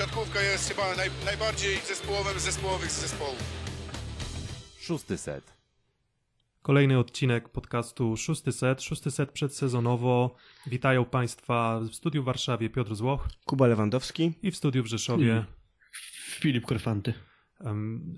siatkówka jest chyba naj, najbardziej zespołowym zespołowych z zespołów. Szósty set. Kolejny odcinek podcastu Szósty Set. Szósty Set przedsezonowo. Witają Państwa w studiu w Warszawie Piotr Złoch. Kuba Lewandowski. I w studiu w Rzeszowie. Filip Korfanty.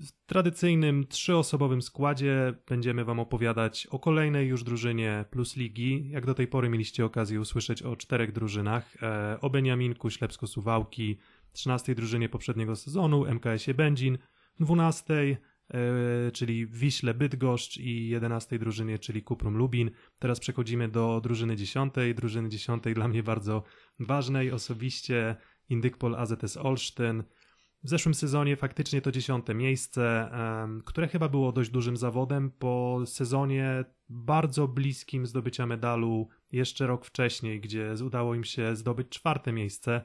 W tradycyjnym trzyosobowym składzie będziemy Wam opowiadać o kolejnej już drużynie plus ligi. Jak do tej pory mieliście okazję usłyszeć o czterech drużynach. E, o Beniaminku, Ślepsko-Suwałki, 13 drużynie poprzedniego sezonu, MKS-ie Będzin, 12 e, czyli Wiśle Bydgoszcz i 11 drużynie, czyli Kuprum Lubin. Teraz przechodzimy do drużyny 10, drużyny 10 dla mnie bardzo ważnej osobiście, Indykpol AZS Olsztyn. W zeszłym sezonie faktycznie to dziesiąte miejsce, które chyba było dość dużym zawodem po sezonie bardzo bliskim zdobycia medalu jeszcze rok wcześniej, gdzie udało im się zdobyć czwarte miejsce.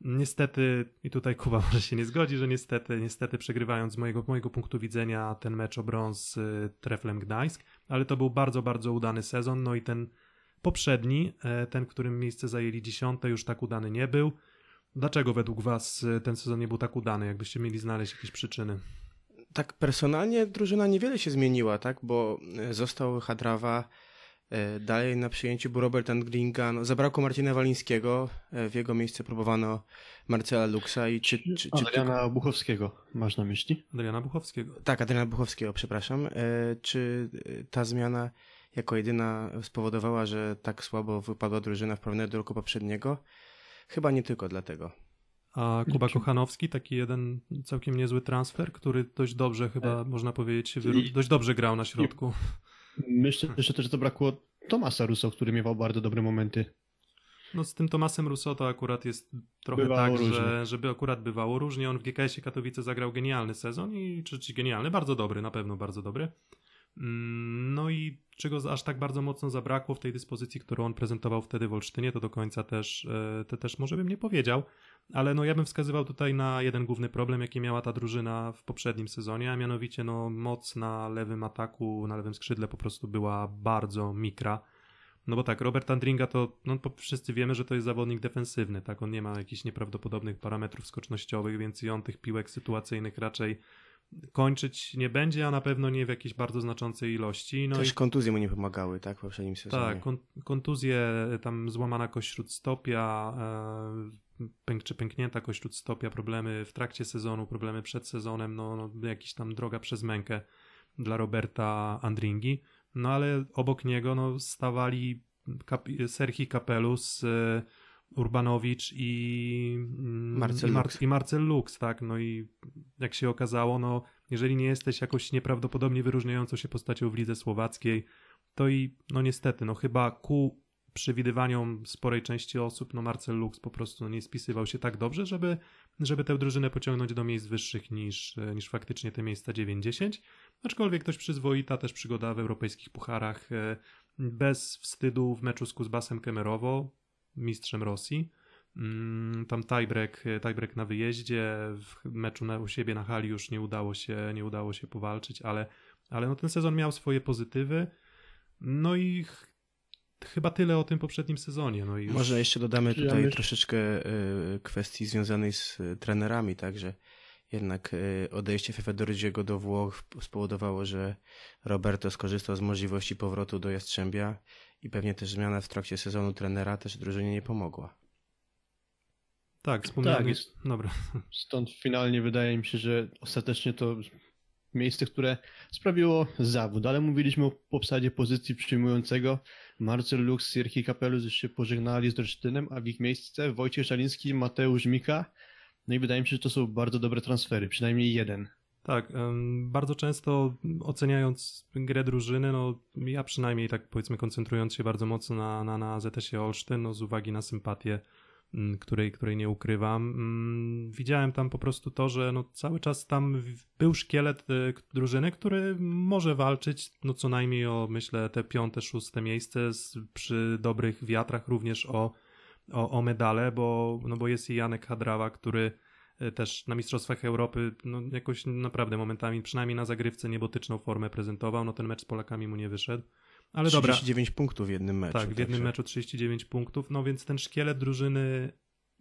Niestety, i tutaj Kuba może się nie zgodzi, że niestety, niestety przegrywając z mojego, mojego punktu widzenia ten mecz o brąz z y, Treflem Gdańsk, ale to był bardzo, bardzo udany sezon, no i ten poprzedni, e, ten, którym miejsce zajęli dziesiąte, już tak udany nie był. Dlaczego według Was y, ten sezon nie był tak udany? Jakbyście mieli znaleźć jakieś przyczyny? Tak personalnie drużyna niewiele się zmieniła, tak? Bo e, został Hadrawa E, dalej na przyjęciu był Robert Anglinga. No, zabrakło Marcina Walińskiego. E, w jego miejsce próbowano Marcela Luxa i czy, czy, czy Adriana ty... Buchowskiego masz na myśli? Adriana Buchowskiego. Tak, Adriana Buchowskiego, przepraszam. E, czy ta zmiana jako jedyna spowodowała, że tak słabo wypadła drużyna w porównaniu do roku poprzedniego? Chyba nie tylko dlatego. A Kuba Kochanowski, taki jeden całkiem niezły transfer, który dość dobrze chyba, można powiedzieć, dość dobrze grał na środku. Myślę że też zabrakło Tomasa Russo, który miewał bardzo dobre momenty. No z tym Tomasem Russo to akurat jest trochę bywało tak, że, żeby akurat bywało różnie. On w GKS-ie Katowice zagrał genialny sezon i czy, czy genialny, bardzo dobry, na pewno bardzo dobry. Mm, no i czego aż tak bardzo mocno zabrakło w tej dyspozycji, którą on prezentował wtedy w Olsztynie, to do końca też, e, to też może bym nie powiedział, ale no ja bym wskazywał tutaj na jeden główny problem, jaki miała ta drużyna w poprzednim sezonie, a mianowicie no moc na lewym ataku, na lewym skrzydle po prostu była bardzo mikra. No bo tak, Robert Andringa to, no wszyscy wiemy, że to jest zawodnik defensywny, tak, on nie ma jakichś nieprawdopodobnych parametrów skocznościowych, więc i on tych piłek sytuacyjnych raczej kończyć nie będzie, a na pewno nie w jakiejś bardzo znaczącej ilości. No Też i... kontuzje mu nie pomagały, tak, w poprzednim sezonie? Tak, kontuzje, e, tam złamana kość śródstopia, e, pęk czy pęknięta kość śródstopia, problemy w trakcie sezonu, problemy przed sezonem, no, no jakiś tam droga przez mękę dla Roberta Andringi. No ale obok niego no, stawali Kap Kapelus. Urbanowicz i mm, Marcel, i, Mar Lux. i Marcel Lux, tak, no i jak się okazało, no jeżeli nie jesteś jakoś nieprawdopodobnie wyróżniającą się postacią w lidze słowackiej, to i no niestety, no chyba ku przewidywaniom sporej części osób, no Marcel Lux po prostu no, nie spisywał się tak dobrze, żeby, żeby tę drużynę pociągnąć do miejsc wyższych niż, niż faktycznie te miejsca 9-10. Aczkolwiek dość przyzwoita też przygoda w europejskich pucharach, e, bez wstydu w meczu z Kuzbasem Kemerowo, mistrzem Rosji. Mm, tam tiebreak, tiebreak na wyjeździe, w meczu na, u siebie na hali już nie udało się, nie udało się powalczyć, ale, ale no ten sezon miał swoje pozytywy. No i ch chyba tyle o tym poprzednim sezonie. No i już... Może jeszcze dodamy tutaj ja troszeczkę y, kwestii związanej z e, trenerami, także jednak e, odejście Fefedordziego do Włoch spowodowało, że Roberto skorzystał z możliwości powrotu do Jastrzębia i pewnie też zmiana w trakcie sezonu trenera też drużynie nie pomogła. Tak, wspomniałem. Tak, jest... Dobra. Stąd finalnie wydaje mi się, że ostatecznie to miejsce, które sprawiło zawód, ale mówiliśmy o obsadzie pozycji przyjmującego. Marcel Lux, Sierki Kapelus już się pożegnali z Dorsztynem, a w ich miejsce Wojciech Szaliński, Mateusz Mika. No i wydaje mi się, że to są bardzo dobre transfery, przynajmniej jeden. Tak, bardzo często oceniając grę drużyny, no ja przynajmniej tak powiedzmy koncentrując się bardzo mocno na, na, na ZS-ie Olsztyn, no z uwagi na sympatię, mm, której, której nie ukrywam, mm, widziałem tam po prostu to, że no cały czas tam był szkielet y, drużyny, który może walczyć no co najmniej o myślę te piąte, szóste miejsce z, przy dobrych wiatrach również o, o, o medale, bo, no bo jest i Janek Hadrawa, który E, też na Mistrzostwach Europy, no jakoś naprawdę momentami, przynajmniej na zagrywce niebotyczną formę prezentował, no ten mecz z Polakami mu nie wyszedł. Ale 39 dobra. 39 punktów w jednym meczu. Tak, w jednym także. meczu 39 punktów, no więc ten szkielet drużyny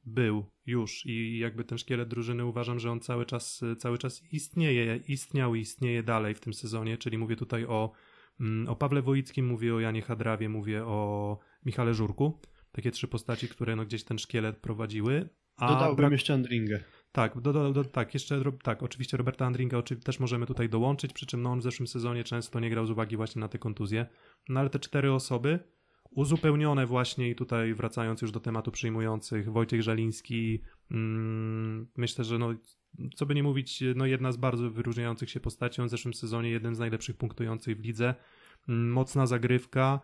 był już i jakby ten szkielet drużyny uważam, że on cały czas, cały czas istnieje, istniał i istnieje dalej w tym sezonie, czyli mówię tutaj o, mm, o Pawle Woickim, mówię o Janie Hadrawie, mówię o Michale Żurku. Takie trzy postaci, które no gdzieś ten szkielet prowadziły. A Dodałbym brak... jeszcze Andringę. Tak, do, do, do, tak, jeszcze tak, oczywiście Roberta Andringa też możemy tutaj dołączyć, przy czym no on w zeszłym sezonie często nie grał z uwagi właśnie na te kontuzje. No ale te cztery osoby uzupełnione właśnie i tutaj wracając już do tematu przyjmujących, Wojciech Żaliński, mm, myślę, że no co by nie mówić, no jedna z bardzo wyróżniających się postaci, on w zeszłym sezonie jeden z najlepszych punktujących w lidze, mm, mocna zagrywka,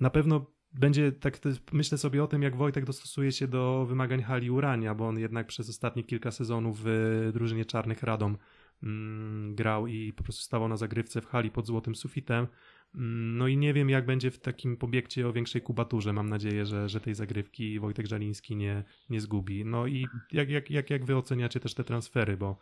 na pewno będzie tak myślę sobie o tym, jak Wojtek dostosuje się do wymagań hali Urania, bo on jednak przez ostatnie kilka sezonów w drużynie Czarnych Radom mm, grał i po prostu stawał na zagrywce w hali pod złotym sufitem. Mm, no i nie wiem, jak będzie w takim pobiegcie o większej kubaturze. Mam nadzieję, że, że tej zagrywki Wojtek Żaliński nie, nie zgubi. No i jak, jak, jak, jak wy oceniacie też te transfery, bo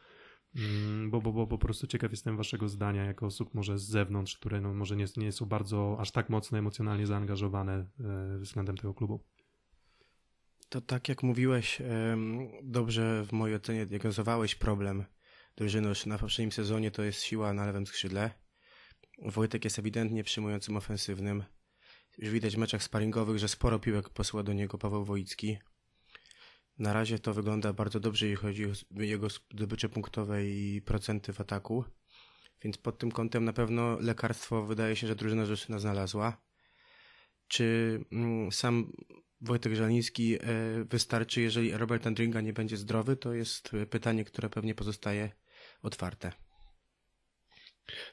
Mm, bo, bo, bo po prostu ciekaw jestem waszego zdania jako osób może z zewnątrz, które no może nie, nie są bardzo aż tak mocno emocjonalnie zaangażowane e, względem tego klubu. To tak jak mówiłeś, dobrze w mojej ocenie diagnozowałeś problem drużyny już na poprzednim sezonie, to jest siła na lewym skrzydle. Wojtek jest ewidentnie przyjmującym ofensywnym. Już widać w meczach sparingowych, że sporo piłek posła do niego Paweł Wojcki, na razie to wygląda bardzo dobrze, jeśli chodzi o jego zdobycze punktowe i procenty w ataku. Więc pod tym kątem na pewno lekarstwo wydaje się, że drużyna Rzeszyna znalazła. Czy mm, sam Wojtek Żaliński e, wystarczy, jeżeli Robert Andringa nie będzie zdrowy? To jest e, pytanie, które pewnie pozostaje otwarte.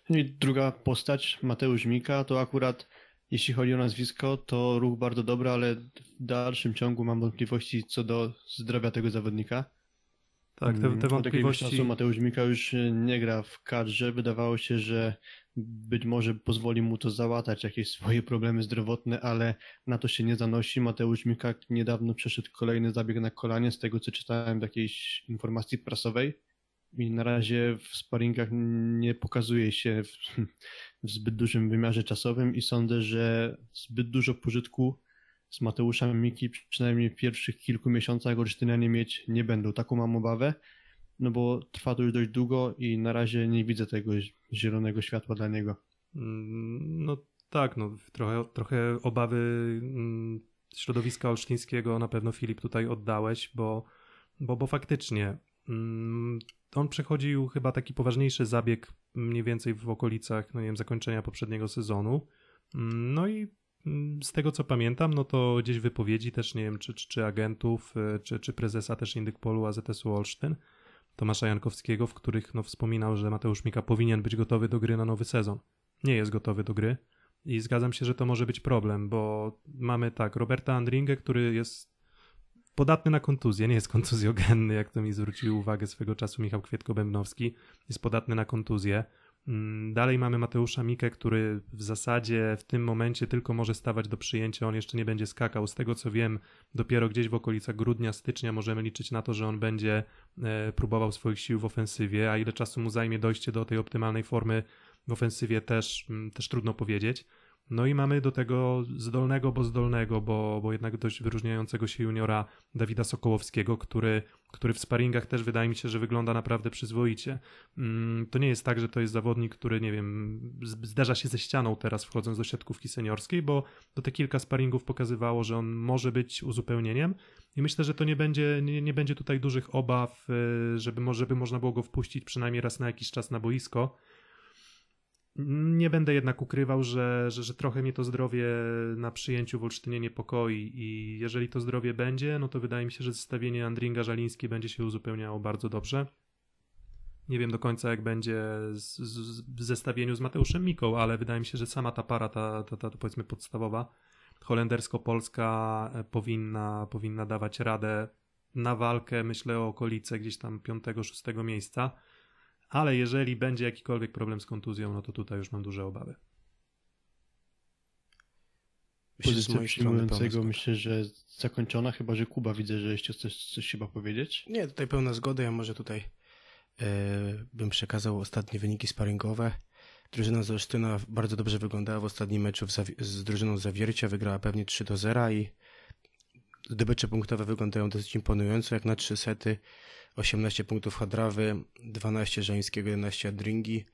No I druga postać, Mateusz Mika, to akurat jeśli chodzi o nazwisko, to ruch bardzo dobry, ale w dalszym ciągu mam wątpliwości co do zdrowia tego zawodnika. Tak, te, te mm, wątpliwości... Od czasu Mateusz Mika już y, nie gra w kadrze. Wydawało się, że być może pozwoli mu to załatać jakieś swoje problemy zdrowotne, ale na to się nie zanosi. Mateusz Mika niedawno przeszedł kolejny zabieg na kolanie, z tego co czytałem w jakiejś informacji prasowej. I na razie w sparingach nie pokazuje się w, w zbyt dużym wymiarze czasowym i sądzę, że zbyt dużo pożytku z Mateusza Miki przynajmniej w pierwszych kilku miesiącach nie mieć nie będą. Taką mam obawę, no bo trwa to już dość długo i na razie nie widzę tego zielonego światła dla niego. Mm, no tak, no trochę, trochę obawy mm, środowiska olsztyńskiego na pewno Filip tutaj oddałeś, bo, bo, bo faktycznie mm, on przechodził chyba taki poważniejszy zabieg mniej więcej w okolicach, no nie wiem, zakończenia poprzedniego sezonu. Mm, no i mm, z tego co pamiętam, no to gdzieś wypowiedzi też, nie wiem, czy, czy, czy agentów, e, czy, czy prezesa też Indykpolu AZS-u Olsztyn, Tomasza Jankowskiego, w których no, wspominał, że Mateusz Mika powinien być gotowy do gry na nowy sezon. Nie jest gotowy do gry i zgadzam się, że to może być problem, bo mamy tak, Roberta Andringę, który jest podatny na kontuzję, nie jest kontuzjogenny, jak to mi zwrócił uwagę swego czasu Michał Kwietko-Bębnowski, jest podatny na kontuzję. Mm, dalej mamy Mateusza Mikę, który w zasadzie w tym momencie tylko może stawać do przyjęcia, on jeszcze nie będzie skakał. Z tego co wiem, dopiero gdzieś w okolicach grudnia, stycznia możemy liczyć na to, że on będzie e, próbował swoich sił w ofensywie, a ile czasu mu zajmie dojście do tej optymalnej formy w ofensywie też, mm, też trudno powiedzieć. No i mamy do tego zdolnego, bo zdolnego, bo, bo jednak dość wyróżniającego się juniora Dawida Sokołowskiego, który, który w sparingach też wydaje mi się, że wygląda naprawdę przyzwoicie. Mm, to nie jest tak, że to jest zawodnik, który, nie wiem, zderza się ze ścianą teraz wchodząc do siatkówki seniorskiej, bo to te kilka sparingów pokazywało, że on może być uzupełnieniem i myślę, że to nie będzie, nie, nie będzie tutaj dużych obaw, y, żeby, żeby można było go wpuścić przynajmniej raz na jakiś czas na boisko. Nie będę jednak ukrywał, że, że, że trochę mnie to zdrowie na przyjęciu w Olsztynie niepokoi i jeżeli to zdrowie będzie, no to wydaje mi się, że zestawienie Andringa Żaliński będzie się uzupełniało bardzo dobrze. Nie wiem do końca, jak będzie z, z, w zestawieniu z Mateuszem Miką, ale wydaje mi się, że sama ta para, ta, ta, ta powiedzmy podstawowa, holendersko-polska, e, powinna, powinna dawać radę na walkę, myślę, o okolice gdzieś tam 5-6 miejsca ale jeżeli będzie jakikolwiek problem z kontuzją, no to tutaj już mam duże obawy. Myślę, z mojej strony myślę, że zakończona, chyba że Kuba widzę, że jeszcze chcesz coś chyba powiedzieć. Nie, tutaj pełna zgoda. Ja może tutaj e, bym przekazał ostatnie wyniki sparingowe. Drużyna z Olsztyna bardzo dobrze wyglądała w ostatnim meczu z drużyną Zawiercia. Wygrała pewnie 3 do 0 i zdobycze punktowe wyglądają dosyć imponująco, jak na trzy sety 18 punktów Hadrawy, 12 żeńskiego, 11 dringi.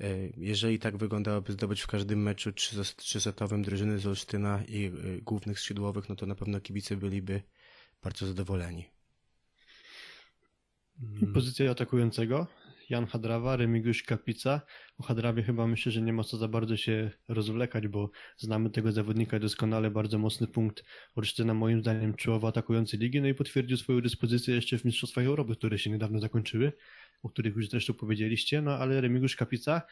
E, jeżeli tak wyglądałaby zdobycz w każdym meczu trzysetowym drużyny z Olsztyna i e, głównych skrzydłowych, no to na pewno kibice byliby bardzo zadowoleni. Pozycja atakującego Jan Hadrawa, Remigiusz Kapica. O Hadrawie chyba myślę, że nie ma co za bardzo się rozwlekać, bo znamy tego zawodnika doskonale, bardzo mocny punkt Olsztyna moim zdaniem czołowy atakujący ligi, no i potwierdził swoją dyspozycję jeszcze w Mistrzostwach Europy, które się niedawno zakończyły, o których już zresztą powiedzieliście, no ale Remigiusz Kapica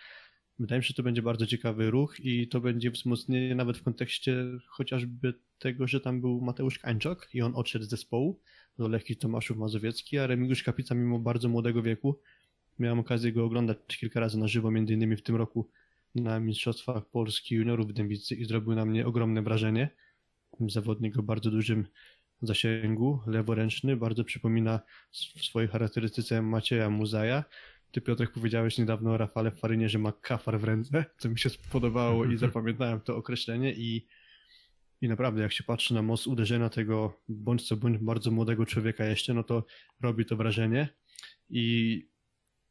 Wydaje mi się, że to będzie bardzo ciekawy ruch i to będzie wzmocnienie nawet w kontekście chociażby tego, że tam był Mateusz Kańczok i on odszedł z zespołu do Lechii Tomaszów Mazowiecki, a Remigiusz Kapica mimo bardzo młodego wieku Miałem okazję go oglądać kilka razy na żywo, między innymi w tym roku na Mistrzostwach Polski Juniorów w Dębicy i zrobił na mnie ogromne wrażenie. Zawodnik o bardzo dużym zasięgu, leworęczny, bardzo przypomina w swojej charakterystyce Macieja Muzaja. Ty Piotrek powiedziałeś niedawno o Rafale Farynie, że ma kafar w ręce, co mi się podobało i zapamiętałem to określenie i i naprawdę, jak się patrzy na most uderzenia tego bądź co bądź bardzo młodego człowieka jeszcze, no to robi to wrażenie. I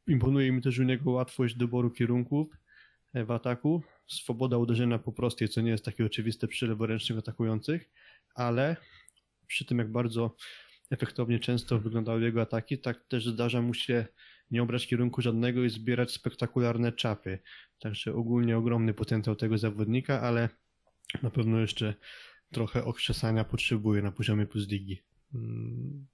Imponuje mi też u niego łatwość doboru kierunków e, w ataku, swoboda uderzenia po prostej, co nie jest takie oczywiste przy leworęcznych atakujących, ale przy tym jak bardzo efektownie często wyglądały jego ataki, tak też zdarza mu się nie obrać kierunku żadnego i zbierać spektakularne czapy. Także ogólnie ogromny potencjał tego zawodnika, ale na pewno jeszcze trochę okrzesania potrzebuje na poziomie plus ligi. Mm.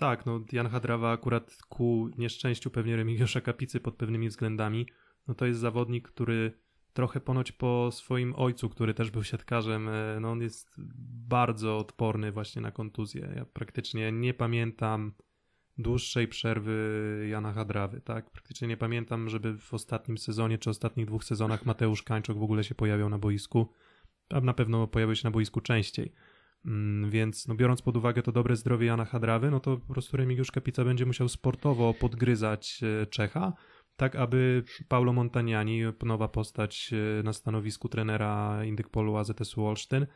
Tak, no Jan Hadrawa akurat ku nieszczęściu pewnie Remigiusza Kapicy pod pewnymi względami, no to jest zawodnik, który trochę ponoć po swoim ojcu, który też był siatkarzem, e, no on jest bardzo odporny właśnie na kontuzję. Ja praktycznie nie pamiętam dłuższej przerwy Jana Hadrawy, tak? Praktycznie nie pamiętam, żeby w ostatnim sezonie czy ostatnich dwóch sezonach Mateusz Kańczok w ogóle się pojawiał na boisku, a na pewno pojawił się na boisku częściej. Mm, więc no, biorąc pod uwagę to dobre zdrowie Jana Hadrawy, no to po prostu Remigiusz Kapica będzie musiał sportowo podgryzać e, Czecha, tak aby Paulo Montaniani, nowa postać e, na stanowisku trenera Indykpolu AZS-u Olsztyn,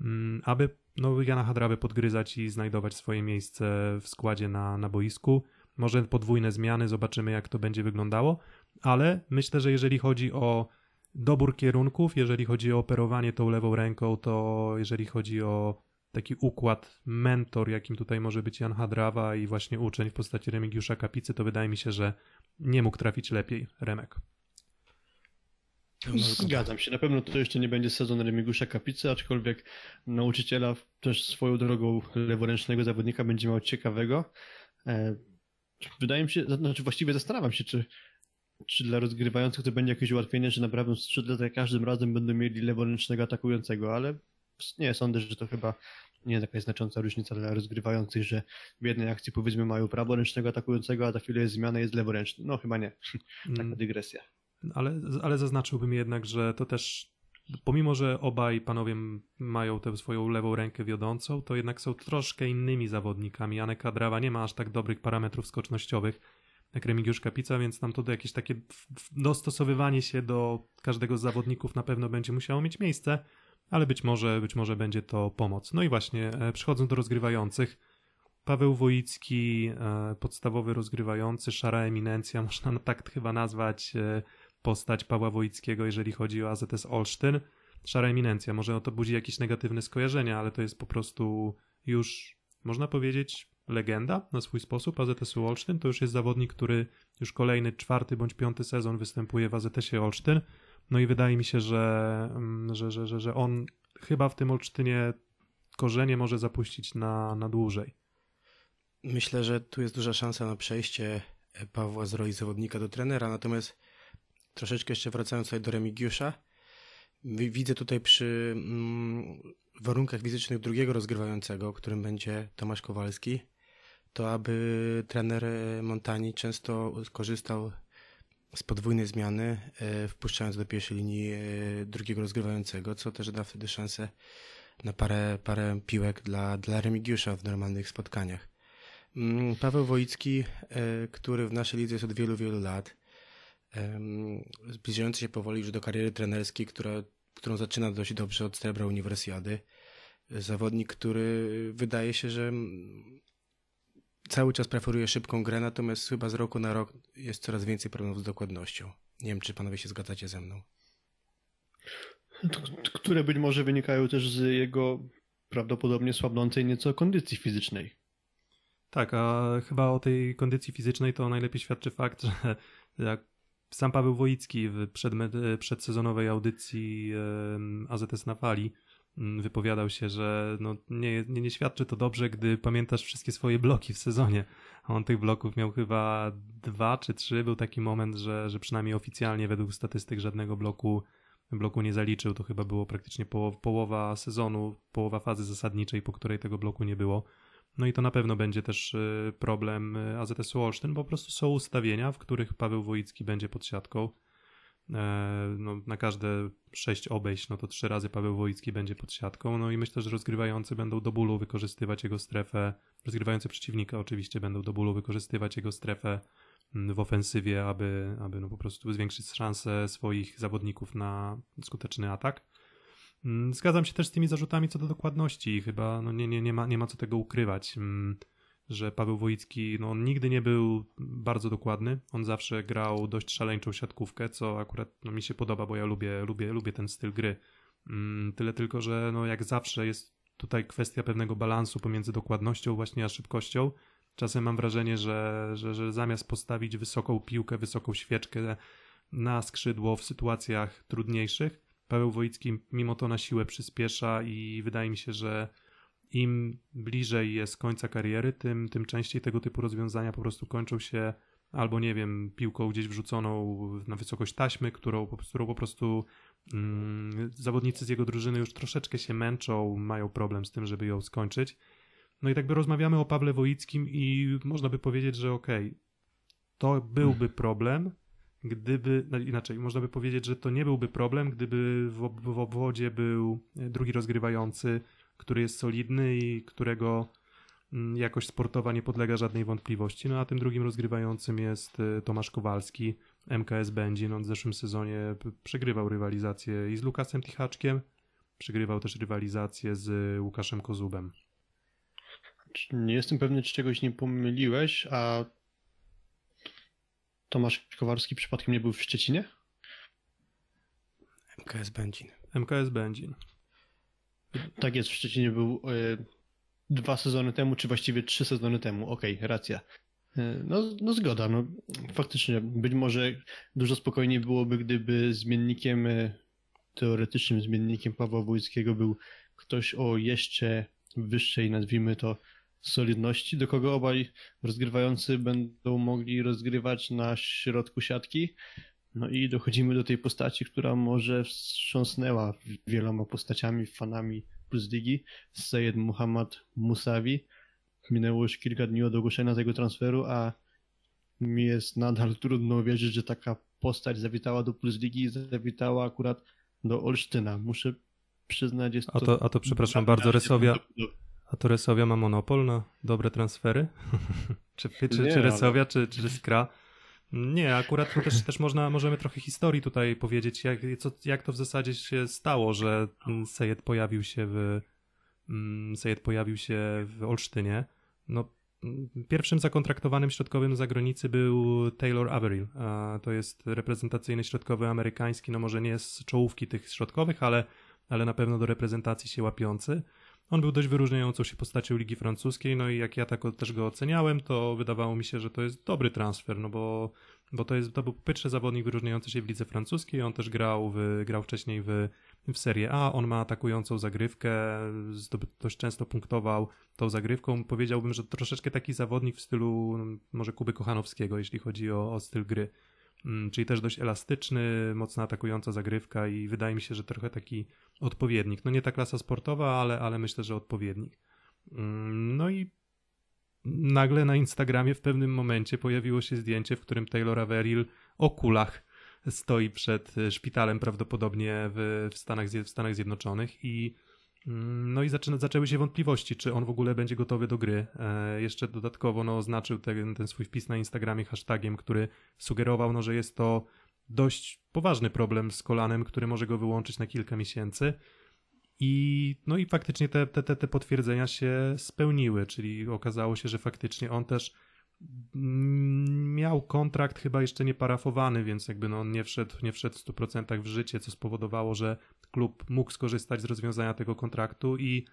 mm, aby no, Jana Hadrawy podgryzać i znajdować swoje miejsce w składzie na, na boisku. Może podwójne zmiany, zobaczymy jak to będzie wyglądało, ale myślę, że jeżeli chodzi o dobór kierunków, jeżeli chodzi o operowanie tą lewą ręką, to jeżeli chodzi o taki układ mentor, jakim tutaj może być Jan Hadrawa i właśnie uczeń w postaci Remigiusza Kapicy, to wydaje mi się, że nie mógł trafić lepiej Remek. No, zgadzam się. Na pewno to jeszcze nie będzie sezon Remigiusza Kapicy, aczkolwiek nauczyciela też swoją drogą leworęcznego zawodnika będzie miał ciekawego. E, wydaje mi się, znaczy właściwie zastanawiam się, czy, czy dla rozgrywających to będzie jakieś ułatwienie, że naprawdę skrzydle za każdym razem będą mieli leworęcznego atakującego, ale nie, sądzę, że to chyba nie jest jakaś znacząca różnica dla rozgrywających, że w jednej akcji powiedzmy mają praworęcznego atakującego, a ta chwilę jest zmiana jest leworęczny. No chyba nie. Taka mm. dygresja. Ale, ale zaznaczyłbym jednak, że to też pomimo, że obaj panowie mają tę swoją lewą rękę wiodącą, to jednak są troszkę innymi zawodnikami. Aneka Drawa nie ma aż tak dobrych parametrów skocznościowych jak Remigiusz Kapica, więc tam to jakieś takie dostosowywanie się do każdego z zawodników na pewno będzie musiało mieć miejsce ale być może, być może będzie to pomoc. No i właśnie, e, przechodząc do rozgrywających, Paweł Wojicki, e, podstawowy rozgrywający, szara eminencja, można tak chyba nazwać e, postać Pawła Wojickiego, jeżeli chodzi o AZS Olsztyn. Szara eminencja, może to budzi jakieś negatywne skojarzenia, ale to jest po prostu już, można powiedzieć, legenda na swój sposób AZS-u Olsztyn. To już jest zawodnik, który już kolejny, czwarty bądź piąty sezon występuje w AZS-ie Olsztyn. No i wydaje mi się, że, mm, że, że, że, że on chyba w tym Olsztynie korzenie może zapuścić na, na dłużej. Myślę, że tu jest duża szansa na przejście e, Pawła z roli zawodnika do trenera, natomiast troszeczkę jeszcze wracając tutaj do Remigiusza, widzę tutaj przy mm, warunkach fizycznych drugiego rozgrywającego, którym będzie Tomasz Kowalski, to aby trener e, Montani często korzystał z podwójnej zmiany, e, wpuszczając do pierwszej linii e, drugiego rozgrywającego, co też da wtedy szansę na parę, parę piłek dla, dla Remigiusza w normalnych spotkaniach. Mm, Paweł Woicki, e, który w naszej lidze jest od wielu, wielu lat, zbliżający się powoli już do kariery trenerskiej, która, którą zaczyna dość dobrze od Srebra Uniwersjady. Zawodnik, który wydaje się, że cały czas preferuję szybką grę, natomiast chyba z roku na rok jest coraz więcej problemów z dokładnością. Nie wiem, czy panowie się zgadzacie ze mną. Które być może wynikają też z jego prawdopodobnie słabnącej nieco kondycji fizycznej. Tak, a chyba o tej kondycji fizycznej to najlepiej świadczy fakt, że jak sam Paweł Wojicki w przed, przedsezonowej audycji AZS na fali Mm, wypowiadał się, że no nie, nie, nie świadczy to dobrze, gdy pamiętasz wszystkie swoje bloki w sezonie. A on tych bloków miał chyba dwa czy trzy. Był taki moment, że, że przynajmniej oficjalnie według statystyk żadnego bloku, bloku nie zaliczył. To chyba było praktycznie poł połowa sezonu, połowa fazy zasadniczej, po której tego bloku nie było. No i to na pewno będzie też y, problem y, AZS Olsztyn. Po prostu są ustawienia, w których Paweł Wojcki będzie pod siatką. E, no, na każde sześć obejść, no to trzy razy Paweł Wojcki będzie pod siatką. No i myślę, że rozgrywający będą do bólu wykorzystywać jego strefę. Rozgrywający przeciwnika oczywiście będą do bólu wykorzystywać jego strefę mm, w ofensywie, aby, aby no po prostu zwiększyć szanse swoich zawodników na skuteczny atak. Mm, zgadzam się też z tymi zarzutami co do dokładności. Chyba no nie, nie, nie, ma, nie ma co tego ukrywać. Mm, że Paweł Wojcki no, on nigdy nie był bardzo dokładny. On zawsze grał dość szaleńczą siatkówkę, co akurat no, mi się podoba, bo ja lubię, lubię, lubię ten styl gry. Mm, tyle tylko, że no, jak zawsze jest tutaj kwestia pewnego balansu pomiędzy dokładnością właśnie a szybkością. Czasem mam wrażenie, że, że, że zamiast postawić wysoką piłkę, wysoką świeczkę na skrzydło w sytuacjach trudniejszych, Paweł Wojcki mimo to na siłę przyspiesza i wydaje mi się, że im bliżej jest końca kariery, tym, tym częściej tego typu rozwiązania po prostu kończą się albo, nie wiem, piłką gdzieś wrzuconą na wysokość taśmy, którą, którą po prostu mm, zawodnicy z jego drużyny już troszeczkę się męczą, mają problem z tym, żeby ją skończyć. No i tak by rozmawiamy o Pawle Wojickim i można by powiedzieć, że okej, okay, to byłby hmm. problem, gdyby, no inaczej, można by powiedzieć, że to nie byłby problem, gdyby w, w obwodzie był drugi rozgrywający, który jest solidny i którego mm, jakość sportowa nie podlega żadnej wątpliwości. No a tym drugim rozgrywającym jest y, Tomasz Kowalski, MKS Będzin. On w zeszłym sezonie przegrywał rywalizację i z Lukasem Tichaczkiem, przegrywał też rywalizację z Łukaszem Kozubem. Nie jestem pewny, czy czegoś nie pomyliłeś, a Tomasz Kowalski przypadkiem nie był w Szczecinie? MKS Będzin. MKS Będzin. Tak jest, w Szczecinie był e, dwa sezony temu, czy właściwie trzy sezony temu. Okej, okay, racja. E, no, no zgoda, no faktycznie. Być może dużo spokojniej byłoby, gdyby zmiennikiem, e, teoretycznym zmiennikiem Pawła Wójckiego był ktoś o jeszcze wyższej, nazwijmy to, solidności, do kogo obaj rozgrywający będą mogli rozgrywać na środku siatki. No i dochodzimy do tej postaci, która może wstrząsnęła wieloma postaciami, fanami Puzdigi, Sayed Muhammad Musawi. Minęło już kilka dni od ogłoszenia tego transferu, a mi jest nadal trudno uwierzyć, że taka postać zawitała do Puzdigi i zawitała akurat do Olsztyna. Muszę przyznać, jest A to, a to przepraszam bardzo, Resowia... A to Resowia ma monopol na dobre transfery? czy, czy, czy Resowia, czy, czy Skra? Nie, akurat to też, też można, możemy trochę historii tutaj powiedzieć, jak, co, jak to w zasadzie się stało, że mm, Sejed pojawił się w mm, Sejed pojawił się w Olsztynie. No, mm, pierwszym zakontraktowanym środkowym zagranicy był Taylor Averill. To jest reprezentacyjny środkowy amerykański, no może nie z czołówki tych środkowych, ale, ale na pewno do reprezentacji się łapiący. On był dość wyróżniającą się postacią Ligi Francuskiej, no i jak ja tak też go oceniałem, to wydawało mi się, że to jest dobry transfer, no bo, bo to, jest, to był pierwszy zawodnik wyróżniający się w Lidze Francuskiej, on też grał, w, grał wcześniej w, w Serie A, on ma atakującą zagrywkę, dość często punktował tą zagrywką, powiedziałbym, że troszeczkę taki zawodnik w stylu no, może Kuby Kochanowskiego, jeśli chodzi o, o styl gry, Mm, czyli też dość elastyczny, mocno atakująca zagrywka i wydaje mi się, że trochę taki odpowiednik. No nie ta klasa sportowa, ale, ale myślę, że odpowiednik. Mm, no i nagle na Instagramie w pewnym momencie pojawiło się zdjęcie, w którym Taylor Averill o kulach stoi przed szpitalem prawdopodobnie w, w, Stanach, w Stanach Zjednoczonych i Mm, no i zaczęły się wątpliwości, czy on w ogóle będzie gotowy do gry. E, jeszcze dodatkowo no, oznaczył ten, ten swój wpis na Instagramie hashtagiem, który sugerował, no, że jest to dość poważny problem z kolanem, który może go wyłączyć na kilka miesięcy. I, no i faktycznie te, te, te, te potwierdzenia się spełniły, czyli okazało się, że faktycznie on też mm, miał kontrakt chyba jeszcze nie parafowany, więc jakby no on nie wszedł, nie wszedł w 100% w życie, co spowodowało, że klub mógł skorzystać z rozwiązania tego kontraktu i,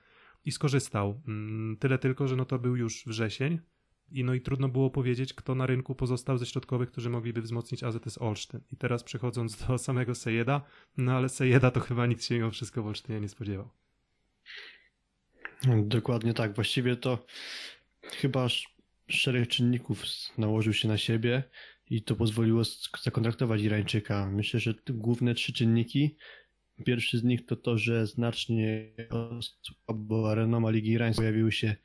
i skorzystał. Mm, tyle tylko, że no to był już wrzesień i no i trudno było powiedzieć, kto na rynku pozostał ze środkowych, którzy mogliby wzmocnić AZS Olsztyn. I teraz przechodząc do samego Sejeda, no ale Sejeda to chyba nikt się mimo wszystko w Olsztynie nie spodziewał. Dokładnie tak. Właściwie to chyba szereg czynników nałożył się na siebie i to pozwoliło zakontraktować Irańczyka. Myślę, że główne trzy czynniki Pierwszy z nich to to, że znacznie bo renoma Ligi Irańskiej pojawiły się,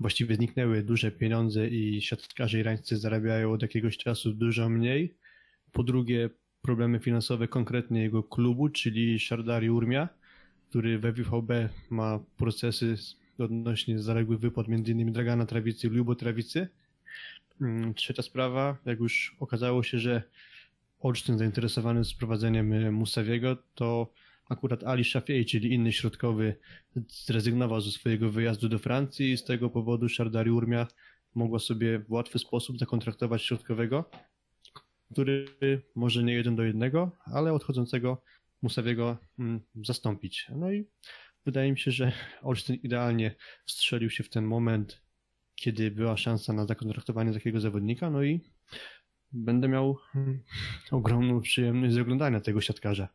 właściwie zniknęły duże pieniądze i siatkarze irańscy zarabiają od jakiegoś czasu dużo mniej. Po drugie, problemy finansowe konkretnie jego klubu, czyli Shardari Urmia, który we WVB ma procesy odnośnie zaległych wypłat m.in. Dragana Trawicy i Lubo Trawicy. Mm, trzecia sprawa, jak już okazało się, że ocznym zainteresowanym sprowadzeniem e, Musawiego, to akurat Ali Shafiei, czyli inny środkowy, zrezygnował ze swojego wyjazdu do Francji i z tego powodu Shardari Urmia mogła sobie w łatwy sposób zakontraktować środkowego, który może nie jeden do jednego, ale odchodzącego Musawiego mm, zastąpić. No i wydaje mi się, że Olsztyn idealnie wstrzelił się w ten moment, kiedy była szansa na zakontraktowanie takiego zawodnika, no i będę miał hmm, ogromną przyjemność z oglądania tego siatkarza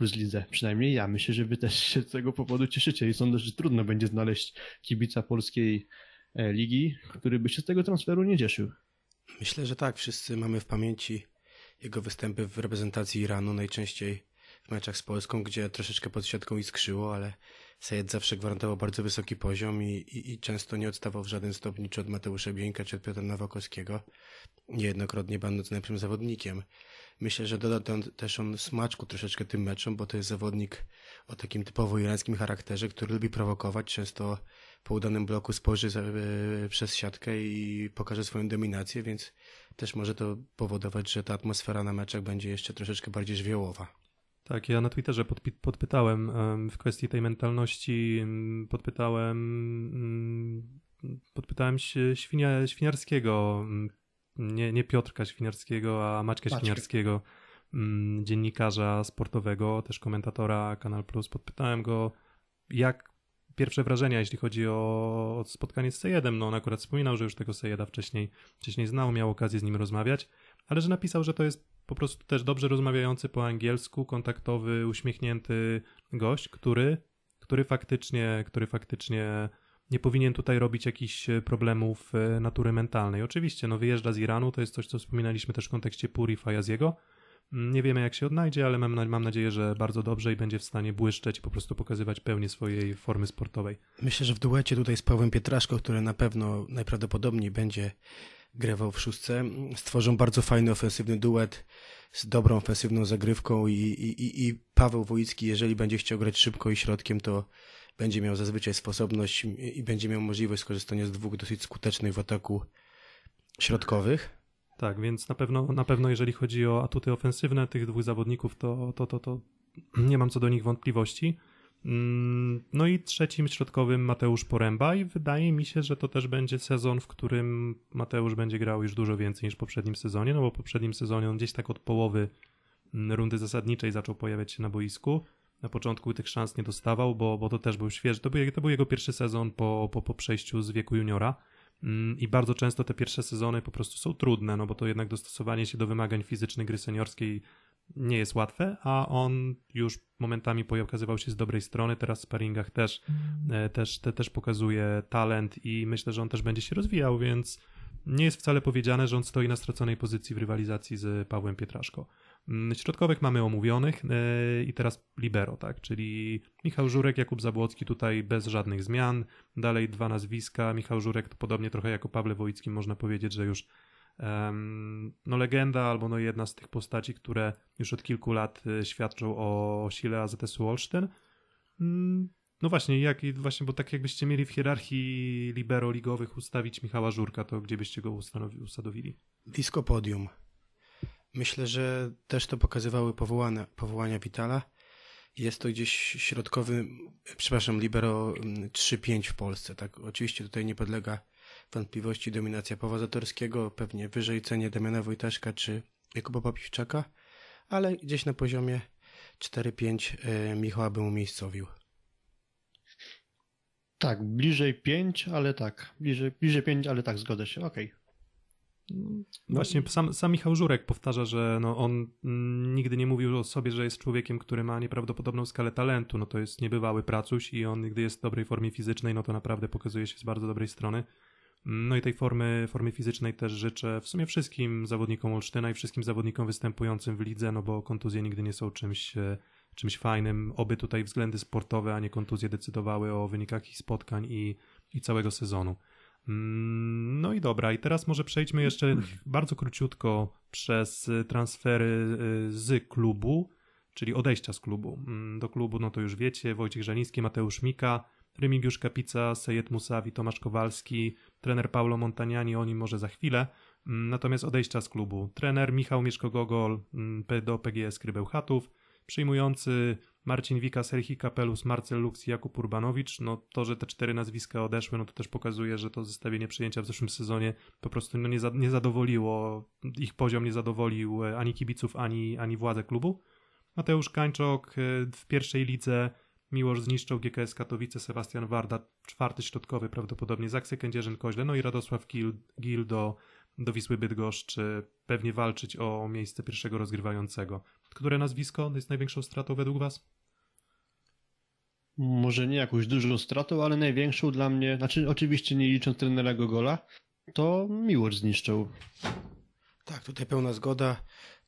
w lidze. Przynajmniej ja. Myślę, że wy też się z tego powodu cieszycie i sądzę, że trudno będzie znaleźć kibica polskiej e, ligi, który by się z tego transferu nie cieszył. Myślę, że tak. Wszyscy mamy w pamięci jego występy w reprezentacji Iranu, najczęściej w meczach z Polską, gdzie troszeczkę pod siatką iskrzyło, ale Sejed zawsze gwarantował bardzo wysoki poziom i, i, i, często nie odstawał w żaden stopniu czy od Mateusza Bieńka, czy od Piotra Nowakowskiego. Niejednokrotnie był najlepszym zawodnikiem. Myślę, że doda też on smaczku troszeczkę tym meczom, bo to jest zawodnik o takim typowo irańskim charakterze, który lubi prowokować, często po udanym bloku spojrzy za, e, przez siatkę i pokaże swoją dominację, więc też może to powodować, że ta atmosfera na meczach będzie jeszcze troszeczkę bardziej żywiołowa. Tak, ja na Twitterze podpi- podpytałem um, w kwestii tej mentalności, um, podpytałem, um, podpytałem się świnia, Świniarskiego, mm, nie, nie Piotrka Świniarskiego, a Maćka Świniarskiego, mm, dziennikarza sportowego, też komentatora Kanal Plus. Podpytałem go, jak pierwsze wrażenia, jeśli chodzi o, o spotkanie z Sejedem. No on akurat wspominał, że już tego Sejeda wcześniej, wcześniej znał, miał okazję z nim rozmawiać, ale że napisał, że to jest po prostu też dobrze rozmawiający po angielsku, kontaktowy, uśmiechnięty gość, który, który faktycznie, który faktycznie nie powinien tutaj robić jakichś e, problemów e, natury mentalnej. Oczywiście, no wyjeżdża z Iranu, to jest coś, co wspominaliśmy też w kontekście Puri Fajaziego. Mm, nie wiemy, jak się odnajdzie, ale mam, mam nadzieję, że bardzo dobrze i będzie w stanie błyszczeć i po prostu pokazywać pełnię swojej formy sportowej. Myślę, że w duecie tutaj z Pawłem Pietraszko, który na pewno najprawdopodobniej będzie grywał w szóstce, stworzą bardzo fajny ofensywny duet z dobrą ofensywną zagrywką i, i, i Paweł Wojicki, jeżeli będzie chciał grać szybko i środkiem, to będzie miał zazwyczaj sposobność i będzie miał możliwość skorzystania z dwóch dosyć skutecznych w ataku środkowych. Tak, więc na pewno, na pewno jeżeli chodzi o atuty ofensywne tych dwóch zawodników, to, to, to, to nie mam co do nich wątpliwości. Mm, no i trzecim środkowym Mateusz Poręba i wydaje mi się, że to też będzie sezon, w którym Mateusz będzie grał już dużo więcej niż w poprzednim sezonie, no bo w poprzednim sezonie on gdzieś tak od połowy mm, rundy zasadniczej zaczął pojawiać się na boisku. Na początku tych szans nie dostawał, bo, bo to też był świeży. To był, to był jego pierwszy sezon po, po, po przejściu z wieku juniora. Mm, I bardzo często te pierwsze sezony po prostu są trudne, no bo to jednak dostosowanie się do wymagań fizycznych gry seniorskiej nie jest łatwe, a on już momentami pokazywał się z dobrej strony, teraz w sparingach też, mhm. e, też, te, też pokazuje talent i myślę, że on też będzie się rozwijał, więc nie jest wcale powiedziane, że on stoi na straconej pozycji w rywalizacji z Pawłem Pietraszko. Mm, środkowych mamy omówionych e, i teraz libero, tak, czyli Michał Żurek, Jakub Zabłocki tutaj bez żadnych zmian, dalej dwa nazwiska, Michał Żurek podobnie trochę jak o Pawle Wojickim można powiedzieć, że już no legenda albo no jedna z tych postaci, które już od kilku lat y, świadczą o sile AZS-u Olsztyn. Mm, no właśnie, jak, właśnie, bo tak jakbyście mieli w hierarchii libero ligowych ustawić Michała Żurka, to gdzie byście go usadowili? Blisko podium. Myślę, że też to pokazywały powołane, powołania Witala. Jest to gdzieś środkowy, przepraszam, libero 3-5 mm, w Polsce. Tak? Oczywiście tutaj nie podlega wątpliwości dominacja Pawła pewnie wyżej cenie Damiana Wojtaszka czy Jakuba Papiwczaka, ale gdzieś na poziomie 4-5 e, Michała bym umiejscowił. Tak, bliżej 5, ale tak. Bliżej, bliżej 5, ale tak, zgodzę się, okej. Okay. No właśnie sam, sam Michał Żurek powtarza, że no on mm, nigdy nie mówił o sobie, że jest człowiekiem, który ma nieprawdopodobną skalę talentu. No to jest niebywały pracuś i on, gdy jest w dobrej formie fizycznej, no to naprawdę pokazuje się z bardzo dobrej strony. No i tej formy, formy fizycznej też życzę w sumie wszystkim zawodnikom Olsztyna i wszystkim zawodnikom występującym w lidze, no bo kontuzje nigdy nie są czymś, e, czymś fajnym. Oby tutaj względy sportowe, a nie kontuzje decydowały o wynikach ich spotkań i, i całego sezonu. Mm, no i dobra, i teraz może przejdźmy jeszcze bardzo króciutko przez transfery e, z klubu, czyli odejścia z klubu. Mm, do klubu, no to już wiecie, Wojciech Żaniński, Mateusz Mika, Rymigiusz Kapica, Sejet Musawi, Tomasz Kowalski, trener Paulo Montagnani, o nim może za chwilę. Mm, natomiast odejścia z klubu. Trener Michał Mieszko-Gogol mm, do PGS Krybeł Chatów, przyjmujący Marcin Wika, Serhi Kapelus, Marcel Lux i Jakub Urbanowicz. No to, że te cztery nazwiska odeszły, no to też pokazuje, że to zestawienie przyjęcia w zeszłym sezonie po prostu no, nie, za, nie zadowoliło, ich poziom nie zadowolił e, ani kibiców, ani, ani władze klubu. Mateusz Kańczok e, w pierwszej lidze Miłosz zniszczył GKS Katowice, Sebastian Warda, czwarty środkowy prawdopodobnie, Zaksy Kędzierzyn-Koźle, no i Radosław Gil, do, do Wisły Bydgoszcz, pewnie walczyć o miejsce pierwszego rozgrywającego. Które nazwisko jest największą stratą według Was? Może nie jakąś dużą stratą, ale największą dla mnie, znaczy oczywiście nie licząc trenera Gogola, to Miłosz zniszczył. Tak, tutaj pełna zgoda.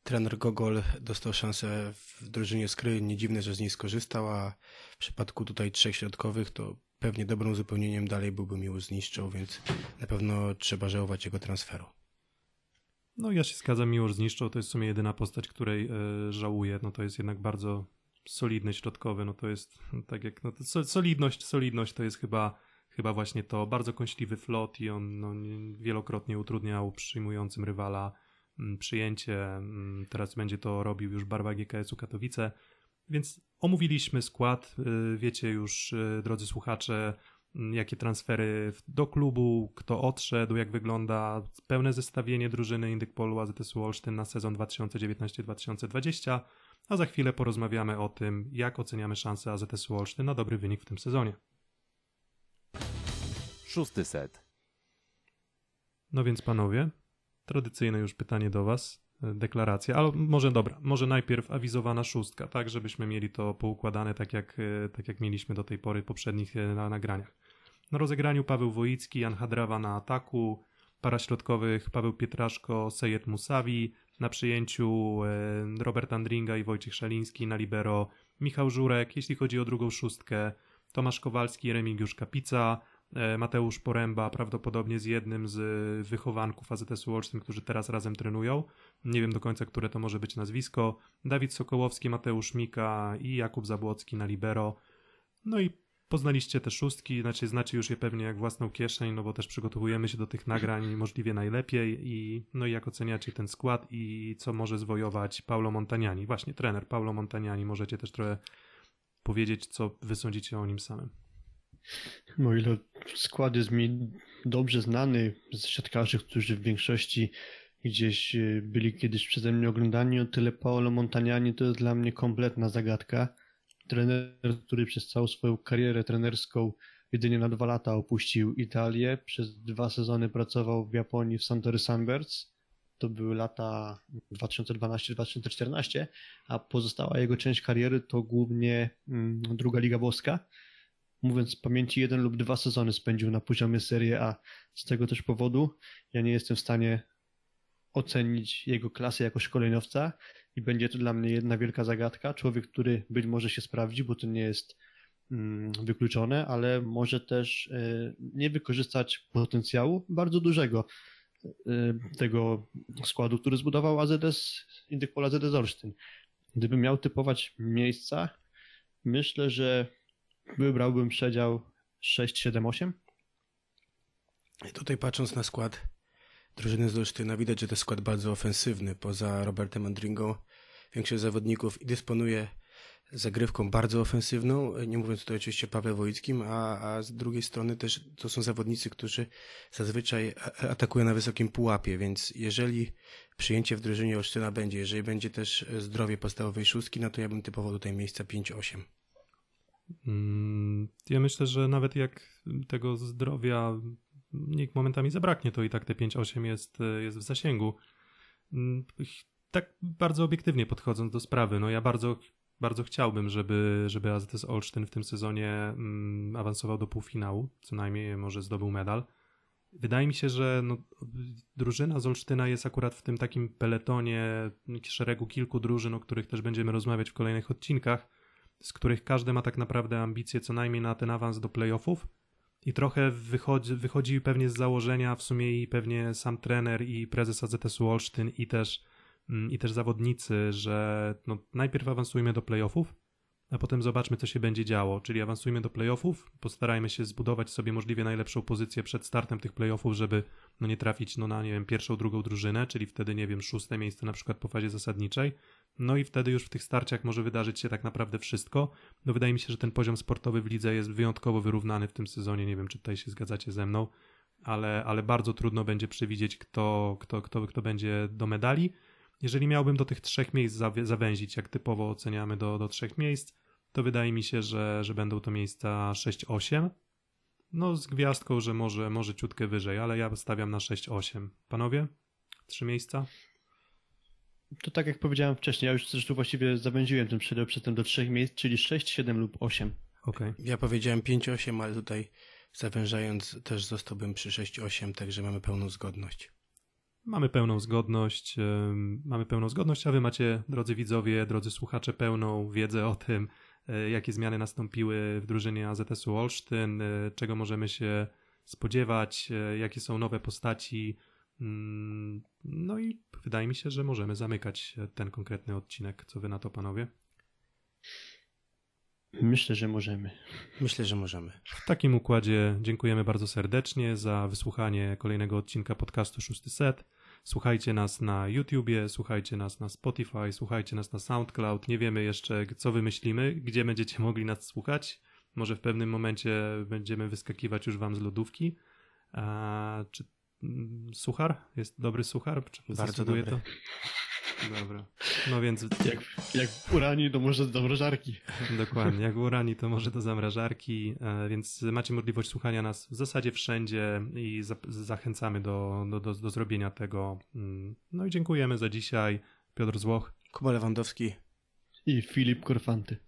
Trener Gogol dostał szansę w drużynie Skry. Nie dziwne, że z niej skorzystał, a w przypadku tutaj trzech środkowych to pewnie dobrym uzupełnieniem dalej byłby miło zniszczył, więc na pewno trzeba żałować jego transferu. No ja się zgadzam, miło zniszczył, to jest w sumie jedyna postać, której e, żałuję, no to jest jednak bardzo solidny środkowy, no to jest no, tak jak, no to solidność, solidność to jest chyba, chyba właśnie to, bardzo kąśliwy flot i on no, wielokrotnie utrudniał przyjmującym rywala Mm, przyjęcie. Mm, teraz będzie to robił już Barwa GKS-u Katowice. Więc omówiliśmy skład. Y, wiecie już, y, drodzy słuchacze, mm, jakie transfery do klubu, kto odszedł, jak wygląda pełne zestawienie drużyny Indykpolu azs Olsztyn na sezon 2019-2020, a za chwilę porozmawiamy o tym, jak oceniamy szanse azs Olsztyn na dobry wynik w tym sezonie. Szósty set. No więc panowie, tradycyjne już pytanie do Was, e, deklaracja, ale może dobra, może najpierw awizowana szóstka, tak żebyśmy mieli to poukładane tak jak, e, tak jak mieliśmy do tej pory w poprzednich e, na nagraniach. Na rozegraniu Paweł Woicki, Jan Hadrawa na ataku, para środkowych Paweł Pietraszko, Sejet Musawi, na przyjęciu Robert Andringa i Wojciech Szaliński, na libero Michał Żurek, jeśli chodzi o drugą szóstkę, Tomasz Kowalski, Remigiusz Kapica, E, Mateusz Poręba prawdopodobnie z jednym z wychowanków AZS-u Olsztyn, którzy teraz razem trenują. Nie wiem do końca, które to może być nazwisko. Dawid Sokołowski, Mateusz Mika i Jakub Zabłocki na libero. No i poznaliście te szóstki, znaczy znacie już je pewnie jak własną kieszeń, no bo też przygotowujemy się do tych nagrań możliwie najlepiej i no i jak oceniacie ten skład i co może zwojować Paulo Montaniani. Właśnie trener Paulo Montaniani, możecie też trochę powiedzieć, co wy sądzicie o nim samym. O no, ile skład jest mi dobrze znany z siatkarzy, którzy w większości gdzieś e, byli kiedyś przeze mnie oglądani, o tyle Paolo Montagnani to jest dla mnie kompletna zagadka. Trener, który przez całą swoją karierę trenerską jedynie na dwa lata opuścił Italię, przez dwa sezony pracował w Japonii w Suntory Sunbirds, to były lata 2012-2014, a pozostała jego część kariery to głównie mm, druga Liga Włoska mówiąc z pamięci, jeden lub dwa sezony spędził na poziomie Serie A. Z tego też powodu ja nie jestem w stanie ocenić jego klasy jako szkoleniowca i będzie to dla mnie jedna wielka zagadka. Człowiek, który być może się sprawdzi, bo to nie jest mm, wykluczone, ale może też e, nie wykorzystać potencjału bardzo dużego e, tego składu, który zbudował AZS, Indykpol AZS Olsztyn. Gdybym miał typować miejsca, myślę, że wybrałbym przedział 6, 7, 8. I tutaj patrząc na skład drużyny z Olsztyna, widać, że to skład bardzo ofensywny. Poza Robertem Andringą większość zawodników i dysponuje zagrywką bardzo ofensywną, nie mówiąc tutaj oczywiście Paweł Wojckim, a, a z drugiej strony też to są zawodnicy, którzy zazwyczaj atakują na wysokim pułapie, więc jeżeli przyjęcie w drużynie Olsztyna będzie, jeżeli będzie też zdrowie podstawowej szóstki, no to ja bym typował tutaj miejsca 5-8. Mm, ja myślę, że nawet jak tego zdrowia nikt momentami zabraknie, to i tak te 5-8 jest, e, jest w zasięgu. Mm, tak bardzo obiektywnie podchodząc do sprawy, no ja bardzo, bardzo chciałbym, żeby, żeby AZS Olsztyn w tym sezonie mm, awansował do półfinału, co najmniej może zdobył medal. Wydaje mi się, że no, drużyna z Olsztyna jest akurat w tym takim peletonie szeregu kilku drużyn, o których też będziemy rozmawiać w kolejnych odcinkach z których każdy ma tak naprawdę ambicje co najmniej na ten awans do playoffów i trochę wychodzi, wychodzi pewnie z założenia w sumie i pewnie sam trener i prezes AZS-u Olsztyn i też, mm, i też zawodnicy, że no, najpierw awansujmy do playoffów, a potem zobaczmy, co się będzie działo, czyli awansujmy do playoffów, postarajmy się zbudować sobie możliwie najlepszą pozycję przed startem tych playoffów, żeby no nie trafić no, na, nie wiem, pierwszą, drugą drużynę, czyli wtedy, nie wiem, szóste miejsce na przykład po fazie zasadniczej, no i wtedy już w tych starciach może wydarzyć się tak naprawdę wszystko, no wydaje mi się, że ten poziom sportowy w lidze jest wyjątkowo wyrównany w tym sezonie, nie wiem, czy tutaj się zgadzacie ze mną, ale, ale bardzo trudno będzie przewidzieć, kto, kto, kto, kto będzie do medali, jeżeli miałbym do tych trzech miejsc zawęzić, jak typowo oceniamy do, do trzech miejsc, to wydaje mi się, że, że będą to miejsca 6-8. No z gwiazdką, że może, może ciutkę wyżej, ale ja stawiam na 6-8. Panowie? Trzy miejsca? To tak jak powiedziałem wcześniej, ja już zresztą właściwie zawęziłem ten przedział przedtem do trzech miejsc, czyli 6, 7 lub 8. Okay. Ja powiedziałem 5-8, ale tutaj zawężając też zostałbym przy 6-8, także mamy pełną zgodność. Mamy pełną zgodność, mamy pełną zgodność, a wy macie, drodzy widzowie, drodzy słuchacze, pełną wiedzę o tym, e, jakie zmiany nastąpiły w drużynie AZS-u Olsztyn, e, czego możemy się spodziewać, e, jakie są nowe postaci. Mm, no i wydaje mi się, że możemy zamykać ten konkretny odcinek. Co wy na to, panowie? Myślę, że możemy. Myślę, że możemy. W takim układzie dziękujemy bardzo serdecznie za wysłuchanie kolejnego odcinka podcastu 600. Słuchajcie nas na YouTubie, słuchajcie nas na Spotify, słuchajcie nas na SoundCloud. Nie wiemy jeszcze, co wymyślimy, gdzie będziecie mogli nas słuchać. Może w pewnym momencie będziemy wyskakiwać już wam z lodówki. A, czy mm, suchar? Jest dobry suchar? Czy Bardzo dobry. To? Dobra. No więc... Jak, jak urani, to może do zamrażarki. Dokładnie. Jak urani, to może do zamrażarki, e, więc macie możliwość słuchania nas w zasadzie wszędzie i za zachęcamy do, do, do, do zrobienia tego. Mm, no i dziękujemy za dzisiaj. Piotr Złoch. Kuba Lewandowski. I Filip Korfanty.